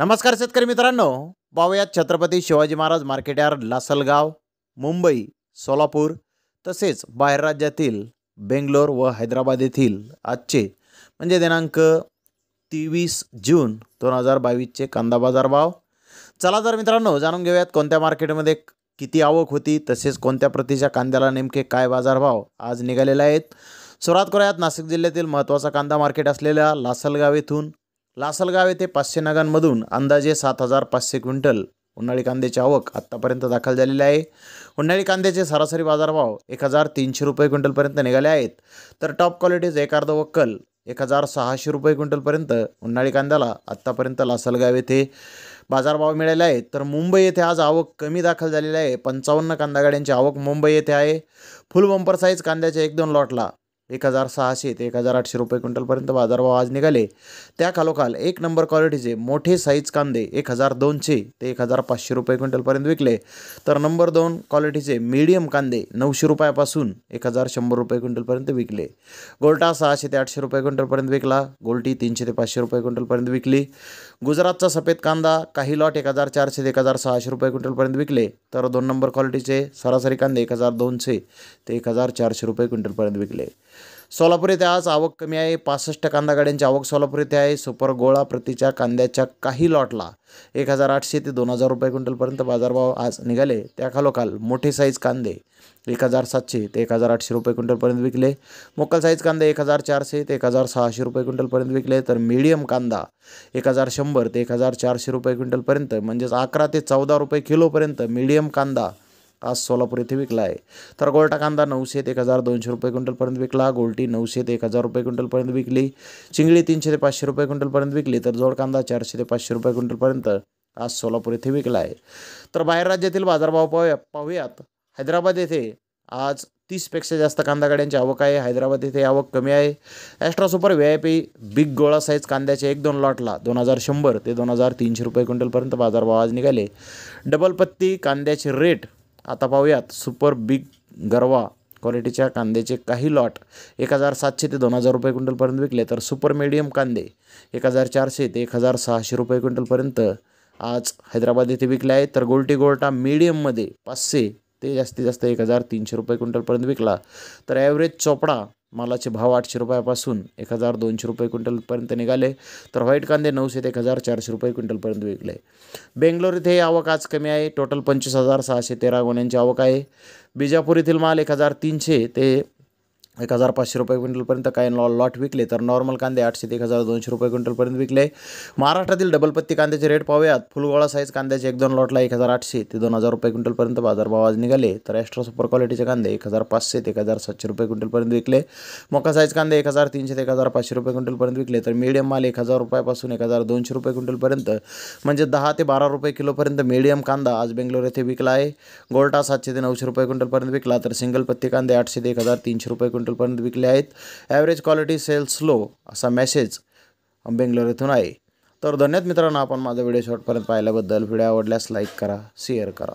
नमस्कार शेतकरी मित्रांनो पाहूयात छत्रपती शिवाजी महाराज मार्केट यार्ड लासलगाव मुंबई सोलापूर तसेच बाहेर राज्यातील बेंगलोर व हैदराबाद येथील आजचे म्हणजे दिनांक तेवीस जून दोन हजार बावीसचे कांदा बाजार भाव चला तर मित्रांनो जाणून घेऊयात कोणत्या मार्केटमध्ये किती आवक होती तसेच कोणत्या प्रतीच्या कांद्याला नेमके काय बाजारभाव आज निघालेले आहेत सुरुवात करूयात नाशिक जिल्ह्यातील महत्त्वाचा कांदा मार्केट असलेल्या लासलगाव येथून लासलगाव येथे पाचशे नगांमधून अंदाजे सात हजार पाचशे क्विंटल उन्हाळी कांद्याची आवक आत्तापर्यंत दाखल झालेली आहे उन्हाळी कांद्याचे सरासरी बाजारभाव एक हजार तीनशे रुपये क्विंटलपर्यंत निघाले आहेत तर टॉप क्वालिटीज एक अर्ध वक्कल एक हजार सहाशे रुपये क्विंटलपर्यंत उन्हाळी कांद्याला आत्तापर्यंत लासलगाव येथे बाजारभाव मिळाले आहेत तर मुंबई येथे आज आवक कमी दाखल झालेली आहे पंचावन्न कांदागाड्यांची आवक मुंबई येथे आहे फुल बंपर साईज कांद्याच्या एक दोन लॉटला एक हजार सहाशे ते एक हजार आठशे रुपये क्विंटलपर्यंत बाजारभाव आज निघाले त्या खालोखाल एक नंबर क्वालिटीचे मोठे साईज कांदे एक हजार दोनशे ते एक हजार पाचशे रुपये क्विंटलपर्यंत विकले तर नंबर दोन क्वालिटीचे मीडियम कांदे नऊशे रुपयापासून एक हजार शंभर रुपये क्विंटलपर्यंत विकले गोल्टा सहाशे ते आठशे रुपये क्विंटलपर्यंत विकला गोल्टी तीनशे ते पाचशे रुपये क्विंटलपर्यंत विकली गुजरातचा सफेद कांदा काही लॉट एक हजार चारशे ते एक हजार सहाशे रुपये क्विंटलपर्यंत विकले तर दोन नंबर क्वालिटीचे सरासरी कांदे एक हजार दोनशे ते एक हजार चारशे रुपये क्विंटलपर्यंत विकले सोलापूर येथे आज आवक कमी आहे पासष्ट कांदा गाड्यांची आवक सोलापूर येथे आहे सुपर गोळा प्रतीच्या कांद्याच्या काही लॉटला एक हजार आठशे ते दोन हजार रुपये क्विंटलपर्यंत बाजारभाव आज निघाले त्याखालोखाल मोठे साईज कांदे एक हजार सातशे ते एक हजार आठशे रुपये क्विंटलपर्यंत विकले मोकल साईज कांदे एक हजार चारशे ते एक हजार सहाशे रुपये क्विंटलपर्यंत विकले तर मीडियम कांदा एक हजार शंभर ते एक हजार चारशे रुपये क्विंटलपर्यंत म्हणजेच अकरा ते चौदा रुपये किलोपर्यंत मीडियम कांदा आज सोलापूर येथे विकला आहे तर गोल्टा कांदा नऊशे ते एक हजार दोनशे रुपये क्विंटलपर्यंत विकला गोलटी नऊशे ते एक हजार रुपये क्विंटलपर्यंत विकली चिंगळी तीनशे ते पाचशे रुपये क्विंटलपर्यंत विकली तर जोड कांदा चारशे ते पाचशे रुपये क्विंटलपर्यंत आज सोलापूर येथे विकला आहे तर बाहेर राज्यातील बाजारभाव पाहूया पाहूयात हैदराबाद येथे आज तीसपेक्षा जास्त कांदा गाड्यांची आवक आहे हैदराबाद येथे आवक कमी आहे Astra super V I P big गोळा साईज कांद्याचे एक दोन लॉटला दोन हजार शंभर ते दोन हजार तीनशे रुपये क्विंटलपर्यंत बाजारभाव आज निघाले डबल पत्ती कांद्याचे रेट आता पाहूयात सुपर बिग गरवा क्वालिटीच्या कांद्याचे काही लॉट एक हजार सातशे ते दोन हजार रुपये क्विंटलपर्यंत विकले तर सुपर मीडियम कांदे एक हजार चारशे ते एक हजार सहाशे रुपये क्विंटलपर्यंत आज हैदराबाद येथे विकले आहेत तर गोल्टी गोल्टा मीडियममध्ये पाचशे ते जास्तीत जास्त एक हजार तीनशे रुपये क्विंटलपर्यंत विकला तर ॲव्हरेज चोपडा मालाचे भाव आठशे रुपयापासून एक हजार दोनशे रुपये क्विंटलपर्यंत निघाले तर व्हाईट कांदे नऊशे ते एक हजार चारशे रुपये क्विंटलपर्यंत विकले बेंगलोर इथे आवक आज कमी आहे टोटल पंचवीस हजार सहाशे तेरा गोण्यांची आवक आहे बिजापूर येथील माल एक हजार तीनशे ते एक हजार पाचशे रुपये क्विंटलपर्यंत काही लॉ लॉट विकले तर नॉर्मल कांदे आठशे ते एक हजार दोनशे रुपये क्विंटलपर्यंत विकले महाराष्ट्रातील डबलपत्ती कांद्याचे रेट पाहूयात फुलगोळा साईज कांद्याचे एक दोन लॉटला एक हजार आठशे ते दोन हजार रुपये क्विंटलपर्यंत बाजारभाव आज निघाले तर एक्स्ट्रा सुपर क्वालिटीचे कांदे एक हजार पाचशे ते एक हजार सातशे रुपये क्विंटलपर्यंत विकले मोका साईज कांदे एक हजार तीनशे ते एक हजार पाचशे रुपये क्विंटलपर्यंत विकले तर मीडियम माल एक हजार रुपयापासून एक हजार दोनशे रुपये क्विंटलपर्यंत म्हणजे दहा ते बारा रुपये किलोपर्यंत मीडियम कांदा आज बेंगलोर येथे विकला आहे गोल्टा सातशे ते नऊशे रुपये क्विंटलपर्यंत विकला तर सिंगल पत्ती कांदे आठशे ते एक हजार तीनशे रुपये क्विंटल क्विंटलपर्यंत विकले आहेत ॲव्हरेज क्वालिटी सेल स्लो असा मेसेज बेंगलोर येथून आहे तर धन्यवाद मित्रांनो आपण माझा व्हिडिओ शॉर्टपर्यंत पाहिल्याबद्दल व्हिडिओ आवडल्यास लाईक करा शेअर करा